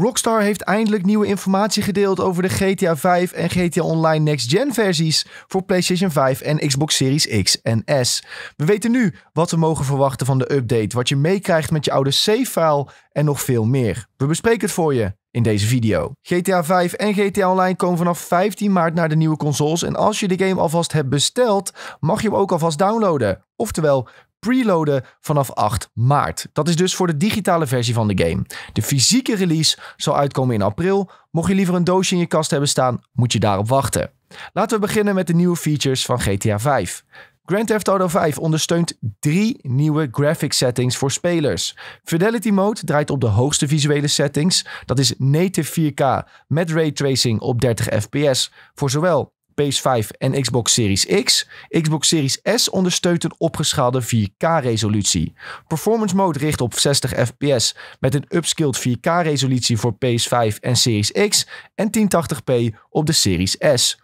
Rockstar heeft eindelijk nieuwe informatie gedeeld over de GTA 5 en GTA Online Next Gen versies voor PlayStation 5 en Xbox Series X en S. We weten nu wat we mogen verwachten van de update, wat je meekrijgt met je oude save-file en nog veel meer. We bespreken het voor je in deze video. GTA 5 en GTA Online komen vanaf 15 maart naar de nieuwe consoles en als je de game alvast hebt besteld, mag je hem ook alvast downloaden. Oftewel, preloaden vanaf 8 maart. Dat is dus voor de digitale versie van de game. De fysieke release zal uitkomen in april. Mocht je liever een doosje in je kast hebben staan, moet je daarop wachten. Laten we beginnen met de nieuwe features van GTA 5. Grand Theft Auto 5 ondersteunt drie nieuwe graphic settings voor spelers. Fidelity Mode draait op de hoogste visuele settings. Dat is native 4K met ray tracing op 30 fps voor zowel PS5 en Xbox Series X. Xbox Series S ondersteunt een opgeschaalde 4K-resolutie. Performance Mode richt op 60 fps met een upskilled 4K-resolutie voor PS5 en Series X en 1080p op de Series S.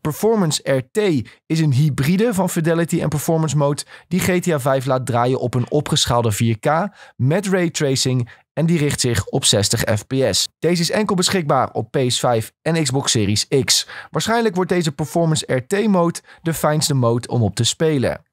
Performance RT is een hybride van Fidelity en Performance Mode die GTA 5 laat draaien op een opgeschaalde 4K met ray tracing en die richt zich op 60 fps. Deze is enkel beschikbaar op PS5 en Xbox Series X. Waarschijnlijk wordt deze Performance RT mode de fijnste mode om op te spelen.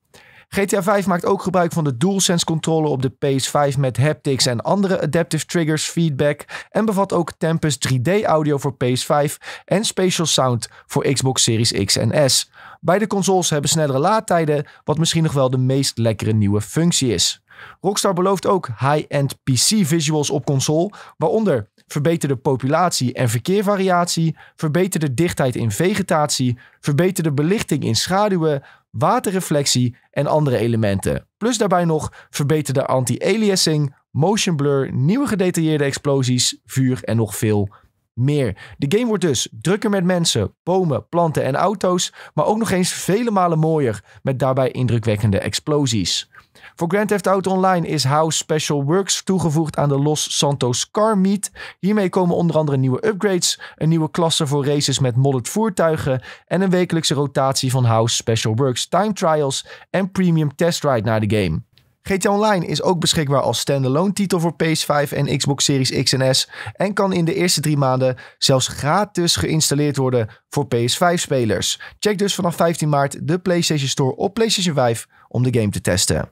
GTA 5 maakt ook gebruik van de DualSense controller op de PS5 met haptics en andere adaptive triggers, feedback en bevat ook Tempest 3D audio voor PS5 en Spatial Sound voor Xbox Series X en S. Beide consoles hebben snellere laadtijden, wat misschien nog wel de meest lekkere nieuwe functie is. Rockstar belooft ook high-end PC visuals op console, waaronder verbeterde populatie en verkeervariatie, verbeterde dichtheid in vegetatie, verbeterde belichting in schaduwen, waterreflectie en andere elementen. Plus daarbij nog verbeterde anti-aliasing, motion blur, nieuwe gedetailleerde explosies, vuur en nog veel meer. De game wordt dus drukker met mensen, bomen, planten en auto's, maar ook nog eens vele malen mooier met daarbij indrukwekkende explosies. Voor Grand Theft Auto Online is House Special Works toegevoegd aan de Los Santos Car Meet. Hiermee komen onder andere nieuwe upgrades, een nieuwe klasse voor races met modded voertuigen en een wekelijkse rotatie van House Special Works Time Trials en Premium Test Ride naar de game. GTA Online is ook beschikbaar als standalone titel voor PS5 en Xbox Series X en S en kan in de eerste drie maanden zelfs gratis geïnstalleerd worden voor PS5-spelers. Check dus vanaf 15 maart de PlayStation Store op PlayStation 5 om de game te testen.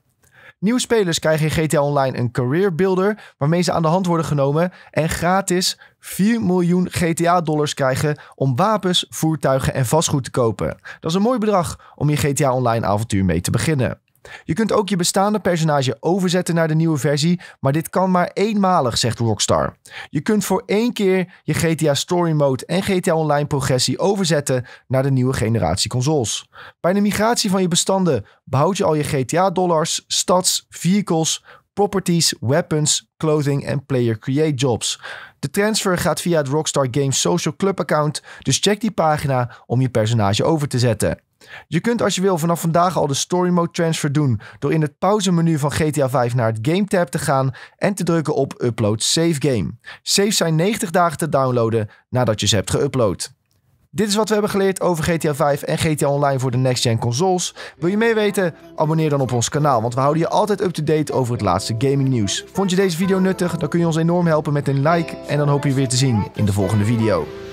Nieuwe spelers krijgen in GTA Online een career builder waarmee ze aan de hand worden genomen en gratis 4 miljoen GTA dollars krijgen om wapens, voertuigen en vastgoed te kopen. Dat is een mooi bedrag om je GTA Online avontuur mee te beginnen. Je kunt ook je bestaande personage overzetten naar de nieuwe versie, maar dit kan maar eenmalig, zegt Rockstar. Je kunt voor één keer je GTA Story Mode en GTA Online progressie overzetten naar de nieuwe generatie consoles. Bij de migratie van je bestanden behoud je al je GTA-dollars, stads, vehicles, properties, weapons, clothing en player create jobs. De transfer gaat via het Rockstar Games Social Club account, dus check die pagina om je personage over te zetten. Je kunt als je wil vanaf vandaag al de Story Mode Transfer doen door in het pauzemenu van GTA 5 naar het Game tab te gaan en te drukken op Upload Save Game. Saves zijn 90 dagen te downloaden nadat je ze hebt geüpload. Dit is wat we hebben geleerd over GTA 5 en GTA Online voor de next-gen consoles. Wil je meer weten? Abonneer dan op ons kanaal, want we houden je altijd up-to-date over het laatste gaming nieuws. Vond je deze video nuttig? Dan kun je ons enorm helpen met een like en dan hoop je weer te zien in de volgende video.